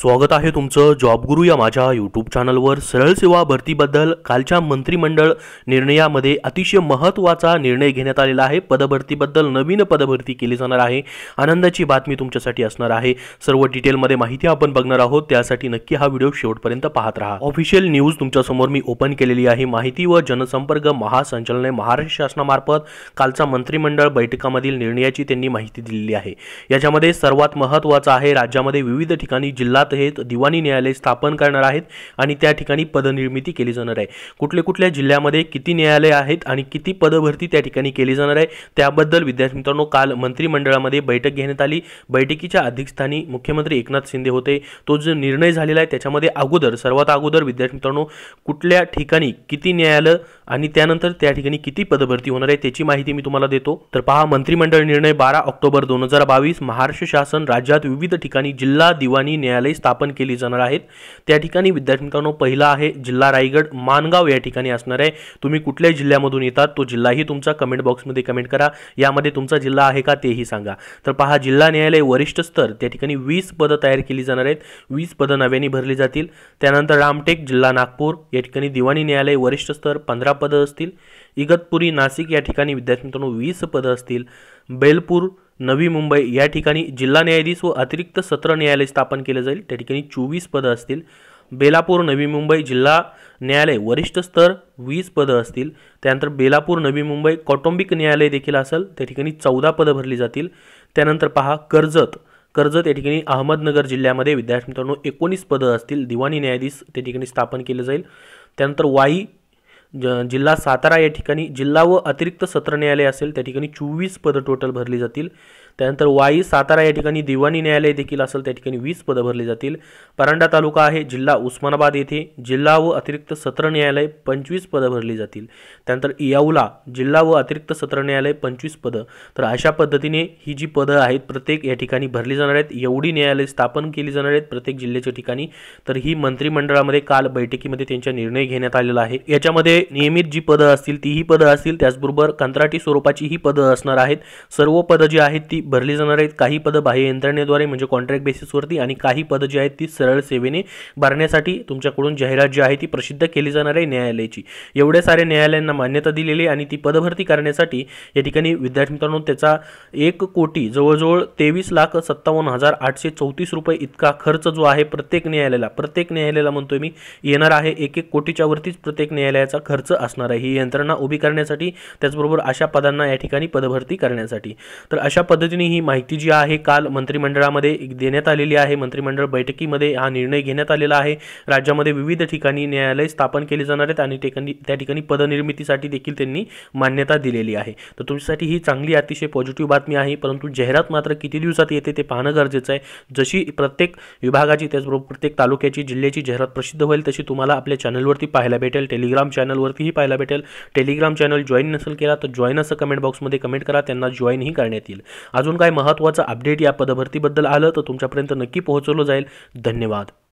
स्वागत आहे तुमचं जॉबगुरू या माझ्या यूट्यूब चॅनलवर सरळ सेवा भरतीबद्दल कालच्या मंत्रिमंडळ निर्णयामध्ये अतिशय महत्त्वाचा निर्णय घेण्यात आलेला आहे पदभरतीबद्दल नवीन पदभरती केली जाणार आहे आनंदाची बातमी तुमच्यासाठी असणार आहे सर्व डिटेलमध्ये माहिती आपण बघणार आहोत त्यासाठी नक्की हा व्हिडिओ शेवटपर्यंत पाहत राहा ऑफिशियल न्यूज तुमच्यासमोर मी ओपन केलेली आहे माहिती व जनसंपर्क महासंचालने महाराष्ट्र शासनामार्फत कालचा मंत्रिमंडळ बैठकामधील निर्णयाची त्यांनी माहिती दिलेली आहे याच्यामध्ये सर्वात महत्त्वाचं आहे राज्यामध्ये विविध ठिकाणी जिल्हा जात हे दिवाणी न्यायालय स्थापन करणार आहेत आणि त्या ठिकाणी पदनिर्मिती केली जाणार आहे कुठल्या कुठल्या जिल्ह्यामध्ये किती न्यायालय आहेत आणि किती पदभरती त्या ठिकाणी केली जाणार आहे त्याबद्दल विद्यार्थी मित्रांनो काल मंत्रिमंडळामध्ये बैठक घेण्यात आली बैठकीच्या अध्यक्षस्थानी मुख्यमंत्री एकनाथ शिंदे होते तो जो निर्णय झालेला आहे त्याच्यामध्ये अगोदर सर्वात अगोदर विद्यार्थी मित्रांनो कुठल्या ठिकाणी किती न्यायालय आणि त्यानंतर त्या ठिकाणी किती पदभरती होणार आहे त्याची माहिती मी तुम्हाला देतो तर पहा मंत्रिमंडळ निर्णय बारा ऑक्टोबर दोन हजार बावीस महाराष्ट्र शासन राज्यात विविध ठिकाणी जिल्हा दिवाणी न्यायालय स्थापन केली जाणार आहेत त्या ठिकाणी विद्यार्थी मित्रांनो पहिला आहे जिल्हा रायगड मानगाव या ठिकाणी असणार आहे तुम्ही कुठल्याही जिल्ह्यामधून येतात तो जिल्हाही तुमचा कमेंट बॉक्समध्ये कमेंट करा यामध्ये तुमचा जिल्हा आहे का तेही सांगा तर पहा जिल्हा न्यायालय वरिष्ठ स्तर त्या ठिकाणी वीस पदं तयार केली जाणार आहेत वीस पदं नव्याने भरली जातील त्यानंतर रामटेक जिल्हा नागपूर या ठिकाणी दिवाणी न्यायालय वरिष्ठ स्तर पंधरा पदं असतील इगतपुरी नाशिक या ठिकाणी विद्यार्थी मित्रांनो वीस पदं असतील बेलपूर नवी मुंबई या ठिकाणी जिल्हा न्यायाधीश व अतिरिक्त सत्र न्यायालय स्थापन केलं जाईल त्या ठिकाणी चोवीस पदं असतील बेलापूर नवी मुंबई जिल्हा न्यायालय वरिष्ठ स्तर वीस पदं असतील त्यानंतर बेलापूर नवी मुंबई कौटुंबिक न्यायालय देखील असेल त्या ठिकाणी चौदा पदं भरली जातील त्यानंतर पहा कर्जत कर्जत या ठिकाणी अहमदनगर जिल्ह्यामध्ये विद्यार्थी मित्रांनो एकोणीस पदं असतील दिवाणी न्यायाधीश त्या ठिकाणी स्थापन केलं जाईल त्यानंतर वाई ज जिल्हा सातारा या ठिकाणी जिल्हा व अतिरिक्त सत्र न्यायालय असेल त्या ठिकाणी चोवीस पदं टोटल भरली जातील त्यानंतर वाई सातारा या ठिकाणी दिवाणी न्यायालय देखील असेल त्या ठिकाणी वीस पदं भरली जातील परांडा तालुका आहे जिल्हा उस्मानाबाद येथे जिल्हा व अतिरिक्त सत्र न्यायालय पंचवीस पदं भरली जातील त्यानंतर इयावला जिल्हा व अतिरिक्त सत्र न्यायालय पंचवीस पदं तर अशा पद्धतीने ही जी पदं आहेत प्रत्येक या ठिकाणी भरली जाणार आहेत एवढी न्यायालय स्थापन केली जाणार आहेत प्रत्येक जिल्ह्याच्या ठिकाणी तर ही मंत्रिमंडळामध्ये काल बैठकीमध्ये त्यांचा निर्णय घेण्यात आलेला आहे याच्यामध्ये नियमित जी पदं असतील तीही पदं असतील त्याचबरोबर कंत्राटी स्वरूपाची ही पदं असणार आहेत सर्व पदं जी आहेत ती भरली जाणार आहेत काही पदं बाह्य यंत्रणेद्वारे म्हणजे कॉन्ट्रॅक्ट बेसिसवरती आणि काही पदं जी आहेत ती सरळ सेवेने भरण्यासाठी तुमच्याकडून जाहिरात जी आहे ती प्रसिद्ध केली जाणार आहे न्यायालयाची एवढ्या साऱ्या न्यायालयांना मान्यता दिलेली आणि ती पदभरती करण्यासाठी या ठिकाणी विद्यार्थी मित्रांनो त्याचा एक कोटी जवळजवळ तेवीस लाख सत्तावन्न हजार आठशे चौतीस रुपये इतका खर्च जो आहे प्रत्येक न्यायालयाला प्रत्येक न्यायालयाला म्हणतोय मी येणार आहे एक एक कोटीच्या वरतीच प्रत्येक न्यायालयाचा खर्च असणार आहे ही यंत्रणा उभी करण्यासाठी त्याचबरोबर अशा पदांना या ठिकाणी पदभरती करण्यासाठी तर अशा पद्धतीने ही माहिती जी आहे काल मंत्रिमंडळामध्ये देण्यात आलेली आहे मंत्रिमंडळ बैठकीमध्ये हा निर्णय घेण्यात आलेला आहे राज्यामध्ये विविध ठिकाणी न्यायालय स्थापन केले जाणार आहेत आणि त्या ठिकाणी पदनिर्मितीसाठी देखील त्यांनी मान्यता दिलेली आहे तर तुमच्यासाठी ही चांगली अतिशय पॉझिटिव्ह बातमी आहे परंतु जाहिरात मात्र किती दिवसात येते ते पाहणं गरजेचं आहे जशी प्रत्येक विभागाची त्याचबरोबर प्रत्येक तालुक्याची जिल्ह्याची जाहिरात प्रसिद्ध होईल तशी तुम्हाला आपल्या चॅनलवरती पाहायला भेटेल टेलिग्राम चॅनलवरतीही पाहायला भेटेल टेलिग्राम चॅनल जॉईन नसेल केला तर जॉईन असं कमेंट बॉक्समध्ये कमेंट करा त्यांना जॉईनही करण्यात येईल अजून काय महत्त्वाचं अपडेट या पदभरतीबद्दल आलं तर तुमच्यापर्यंत नक्की पोहोचवलं जाईल धन्यवाद